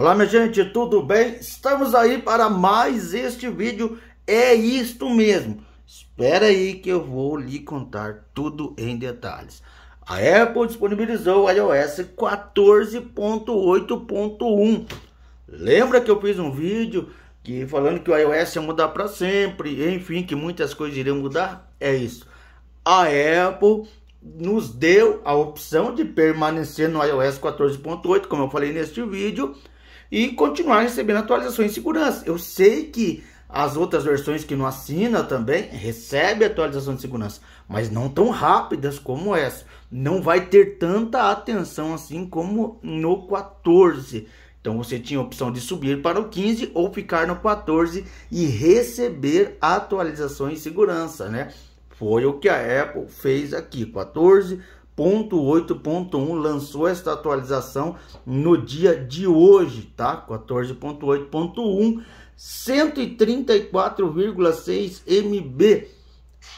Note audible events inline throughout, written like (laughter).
Olá minha gente, tudo bem? Estamos aí para mais este vídeo, é isto mesmo. Espera aí que eu vou lhe contar tudo em detalhes. A Apple disponibilizou o iOS 14.8.1. Lembra que eu fiz um vídeo que falando que o iOS ia mudar para sempre, enfim, que muitas coisas iriam mudar? É isso. A Apple nos deu a opção de permanecer no iOS 14.8, como eu falei neste vídeo, e continuar recebendo atualizações de segurança. Eu sei que as outras versões que não assina também recebe atualização de segurança, mas não tão rápidas como essa. Não vai ter tanta atenção assim como no 14. Então você tinha a opção de subir para o 15 ou ficar no 14 e receber atualizações de segurança, né? Foi o que a Apple fez aqui, 14, 14.8.1 lançou esta atualização no dia de hoje, tá? 14.8.1, 134,6 MB.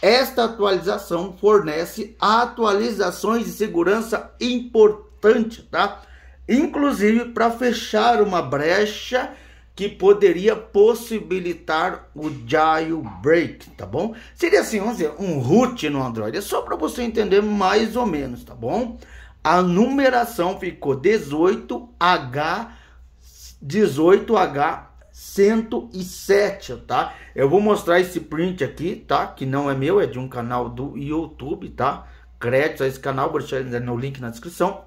Esta atualização fornece atualizações de segurança importante, tá? Inclusive para fechar uma brecha que poderia possibilitar o jailbreak, tá bom? Seria assim, vamos dizer, um root no Android. É só para você entender mais ou menos, tá bom? A numeração ficou 18H 18H 107, tá? Eu vou mostrar esse print aqui, tá? Que não é meu, é de um canal do YouTube, tá? Créditos a esse canal, vou deixar no link na descrição.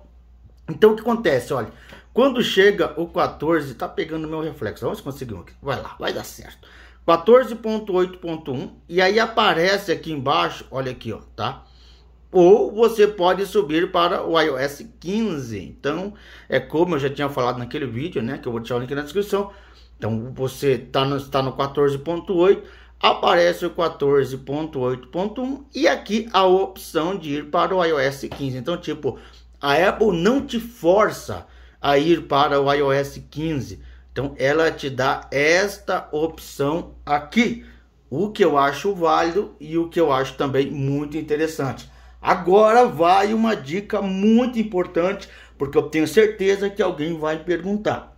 Então o que acontece, olha, quando chega o 14, tá pegando meu reflexo. Vamos conseguir um aqui. Vai lá, vai dar certo. 14.8.1 e aí aparece aqui embaixo, olha aqui, ó, tá? Ou você pode subir para o iOS 15. Então, é como eu já tinha falado naquele vídeo, né, que eu vou deixar o link na descrição. Então, você tá no está no 14.8 aparece o 14.8.1 e aqui a opção de ir para o iOS 15. Então, tipo, a Apple não te força a ir para o iOS 15. Então ela te dá esta opção aqui, o que eu acho válido e o que eu acho também muito interessante. Agora vai uma dica muito importante, porque eu tenho certeza que alguém vai perguntar.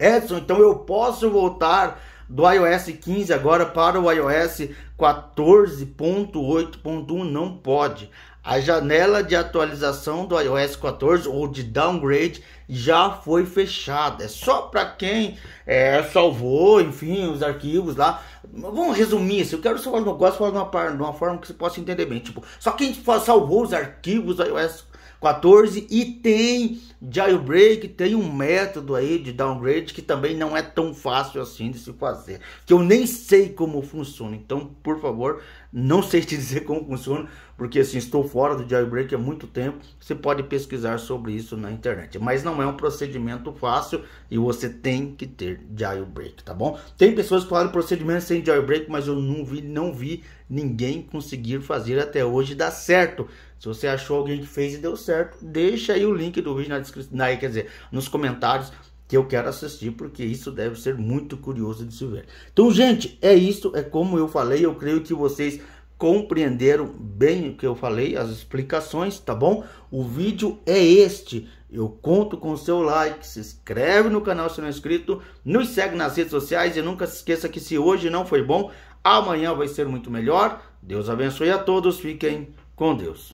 Edson, então eu posso voltar do iOS 15 agora para o iOS 14.8.1? Não pode. A janela de atualização do iOS 14 ou de downgrade já foi fechada. É só para quem é, salvou, enfim, os arquivos lá. Vamos resumir isso. Eu quero só falar um negócio, falar de uma, de uma forma que você possa entender bem. Tipo, só quem salvou os arquivos do iOS 14 e tem jailbreak, tem um método aí de downgrade que também não é tão fácil assim de se fazer, que eu nem sei como funciona. Então, por favor, não sei te (laughs) dizer como funciona, porque assim, estou fora do jailbreak há muito tempo. Você pode pesquisar sobre isso na internet, mas não é um procedimento fácil e você tem que ter jailbreak, tá bom? Tem pessoas que falam procedimento sem jailbreak, mas eu não vi, não vi ninguém conseguir fazer até hoje dar certo. Se você achou alguém que fez e deu certo, deixa aí o link do vídeo na descrição, na, quer dizer, nos comentários que eu quero assistir, porque isso deve ser muito curioso de se ver. Então, gente, é isso, é como eu falei, eu creio que vocês compreenderam bem o que eu falei, as explicações, tá bom? O vídeo é este. Eu conto com o seu like, se inscreve no canal se não é inscrito, nos segue nas redes sociais e nunca se esqueça que se hoje não foi bom, amanhã vai ser muito melhor. Deus abençoe a todos, fiquem com Deus.